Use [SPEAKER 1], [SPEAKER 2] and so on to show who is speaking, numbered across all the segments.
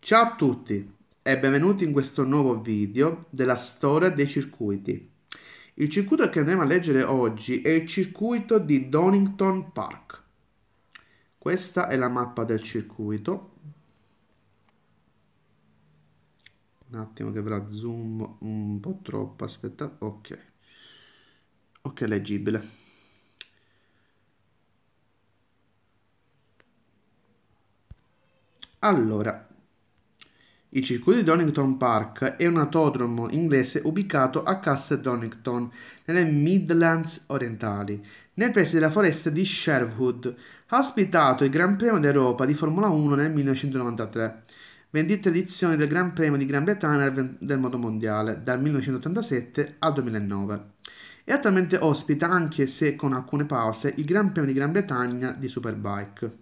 [SPEAKER 1] Ciao a tutti e benvenuti in questo nuovo video della storia dei circuiti. Il circuito che andremo a leggere oggi è il circuito di Donington Park. Questa è la mappa del circuito un attimo che ve la zoom un po' troppo, aspettate, ok, ok leggibile. Allora, il circuito di Donington Park è un autodromo inglese ubicato a Castle Donington, nelle Midlands orientali, nei pressi della foresta di Sherwood. Ha ospitato il Gran Premio d'Europa di Formula 1 nel 1993 vendita edizione del Gran Premio di Gran Bretagna del Motomondiale dal 1987 al 2009 e attualmente ospita, anche se con alcune pause, il Gran Premio di Gran Bretagna di Superbike.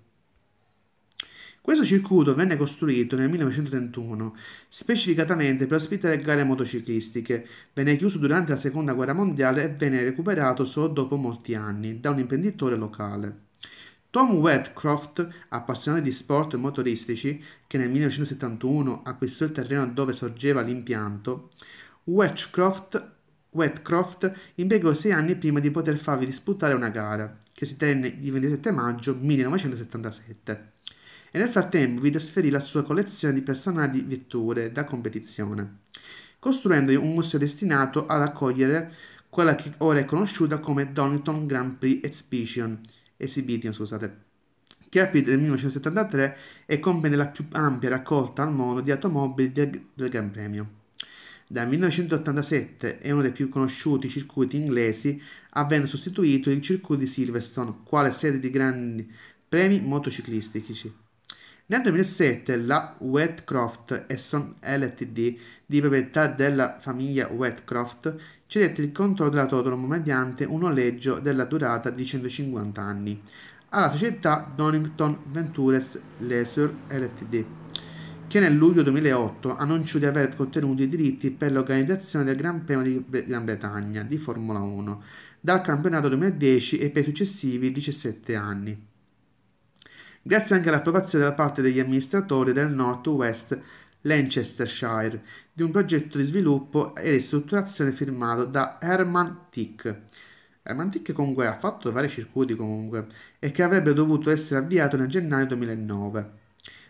[SPEAKER 1] Questo circuito venne costruito nel 1931 specificatamente per ospitare gare motociclistiche, venne chiuso durante la seconda guerra mondiale e venne recuperato solo dopo molti anni da un imprenditore locale. Tom Webcroft, appassionato di sport motoristici, che nel 1971 acquistò il terreno dove sorgeva l'impianto, Webcroft, Webcroft impiegò sei anni prima di poter farvi disputare una gara, che si tenne il 27 maggio 1977, e nel frattempo vi trasferì la sua collezione di personali vetture da competizione, costruendo un museo destinato ad accogliere quella che ora è conosciuta come Donington Grand Prix Exhibition, esibiti, scusate, che aprì nel 1973 e compie la più ampia raccolta al mondo di automobili del, del Gran Premio. Dal 1987 è uno dei più conosciuti circuiti inglesi, avendo sostituito il circuito di Silverstone quale sede di grandi premi motociclistici. Nel 2007 la Wetcroft Son Ltd, di proprietà della famiglia Wetcroft, cedette il controllo della mediante un noleggio della durata di 150 anni alla società Donington Ventures Leisure Ltd che nel luglio 2008 annunciò di aver ottenuto i diritti per l'organizzazione del Gran Premio di Gran Bretagna di Formula 1 dal campionato 2010 e per i successivi 17 anni grazie anche all'approvazione da parte degli amministratori del North West Lancastershire di un progetto di sviluppo e ristrutturazione firmato da Herman Tick. Herman Tick comunque ha fatto vari circuiti comunque e che avrebbe dovuto essere avviato nel gennaio 2009.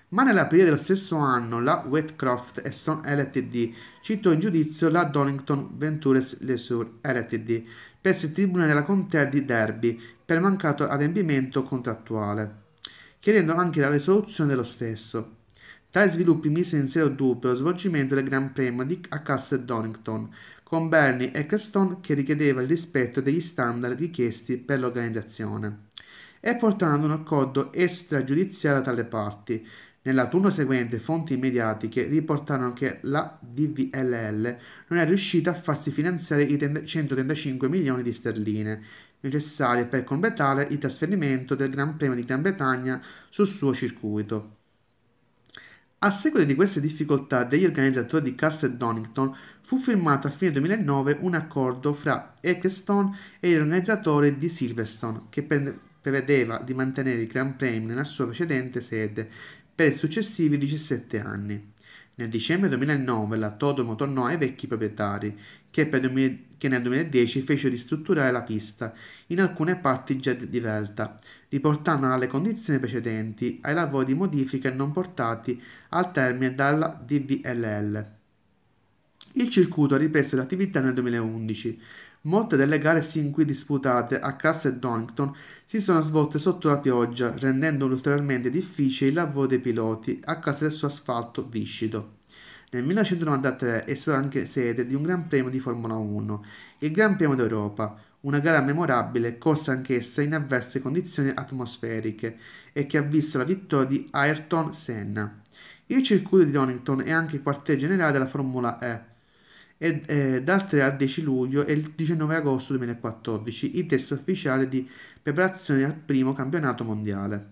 [SPEAKER 1] Ma nell'aprile dello stesso anno la Wetcroft Son Ltd citò in giudizio la Donington Ventures Leisure Ltd presso il Tribunale della Contea di Derby per mancato adempimento contrattuale chiedendo anche la risoluzione dello stesso. Tali sviluppi misero in serio dubbio lo svolgimento del Gran Premio a Castle Donington, con Bernie Eccleston che richiedeva il rispetto degli standard richiesti per l'organizzazione e portando un accordo extragiudiziario tra le parti. Nell'autunno seguente fonti mediatiche riportarono che la DVLL non è riuscita a farsi finanziare i 135 milioni di sterline necessarie per completare il trasferimento del Gran Premio di Gran Bretagna sul suo circuito. A seguito di queste difficoltà degli organizzatori di Castle Donington fu firmato a fine 2009 un accordo fra Ecclestone e gli organizzatori di Silverstone che prevedeva di mantenere il Gran Premio nella sua precedente sede per i successivi 17 anni. Nel dicembre 2009 la Todomo tornò ai vecchi proprietari, che, che nel 2010 fece ristrutturare la pista, in alcune parti già divelta, riportandola alle condizioni precedenti ai lavori di modifica non portati al termine dalla DVLL. Il circuito ha ripreso l'attività nel 2011. Molte delle gare sin qui disputate a Castle Donington si sono svolte sotto la pioggia, rendendo ulteriormente difficile il lavoro dei piloti a causa del suo asfalto viscido. Nel 1993 è stata anche sede di un Gran Premio di Formula 1, il Gran Premio d'Europa, una gara memorabile corsa anch'essa in avverse condizioni atmosferiche e che ha visto la vittoria di Ayrton Senna. Il circuito di Donington è anche il quartier generale della Formula E, e, eh, dal 3 al 10 luglio e il 19 agosto 2014 il test ufficiale di preparazione al primo campionato mondiale.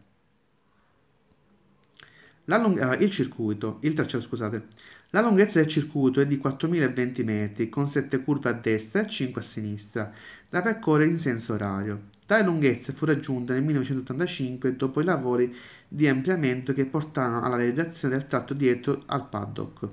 [SPEAKER 1] La, lunga, ah, il circuito, il tracciato, scusate. La lunghezza del circuito è di 4020 metri, con 7 curve a destra e 5 a sinistra, da percorrere in senso orario. Tale lunghezza fu raggiunta nel 1985 dopo i lavori di ampliamento che portarono alla realizzazione del tratto dietro al paddock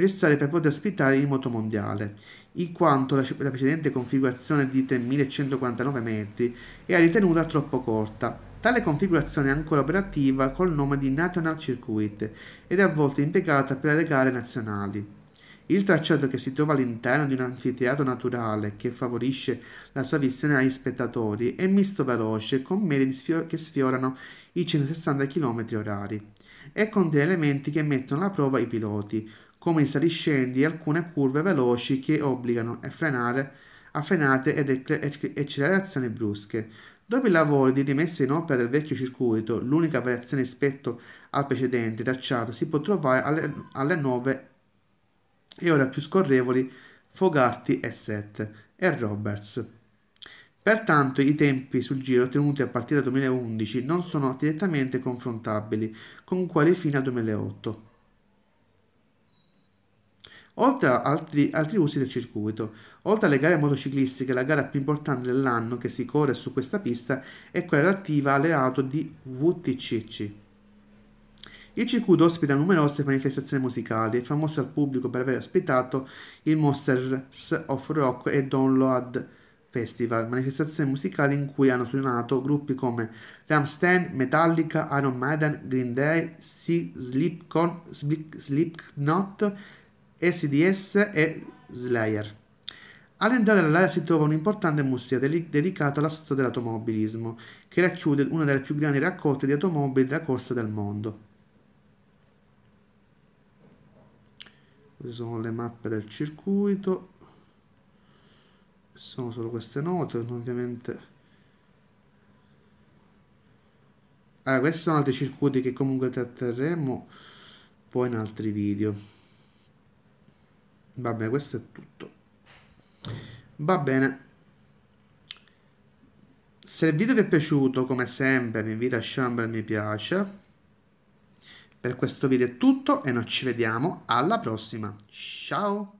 [SPEAKER 1] necessarie per poter ospitare il motomondiale, in quanto la, la precedente configurazione di 3149 metri era ritenuta troppo corta. Tale configurazione è ancora operativa col nome di National Circuit ed è a volte impiegata per le gare nazionali. Il tracciato che si trova all'interno di un anfiteatro naturale che favorisce la sua visione agli spettatori è misto veloce con medie sfio- che sfiorano i 160 km orari e contiene elementi che mettono alla prova i piloti, come i saliscendi e alcune curve veloci che obbligano a frenare a frenate ed accelerazioni brusche. Dopo i lavori di rimessa in opera del vecchio circuito, l'unica variazione rispetto al precedente tracciato si può trovare alle, alle 9 e ora più scorrevoli Fogarty e Set e Roberts. Pertanto i tempi sul giro ottenuti a partire dal 2011 non sono direttamente confrontabili con quelli fino al 2008 oltre a altri, altri, usi del circuito. Oltre alle gare motociclistiche, la gara più importante dell'anno che si corre su questa pista è quella relativa alle auto di WTCC. Il circuito ospita numerose manifestazioni musicali, è famoso al pubblico per aver ospitato il Monsters of Rock e Download Festival, manifestazioni musicali in cui hanno suonato gruppi come Ramstein, Metallica, Iron Maiden, Green Day, Slipknot, Slip SDS e Slayer. All'entrata dell'area si trova un importante museo dedicato alla storia dell'automobilismo, che racchiude una delle più grandi raccolte di automobili della corsa del mondo. Queste sono le mappe del circuito. Sono solo queste note, ovviamente... Allora, ah, questi sono altri circuiti che comunque tratteremo poi in altri video. Va bene, questo è tutto va bene se il video vi è piaciuto come sempre vi invito a lasciare un bel mi piace per questo video è tutto e noi ci vediamo alla prossima ciao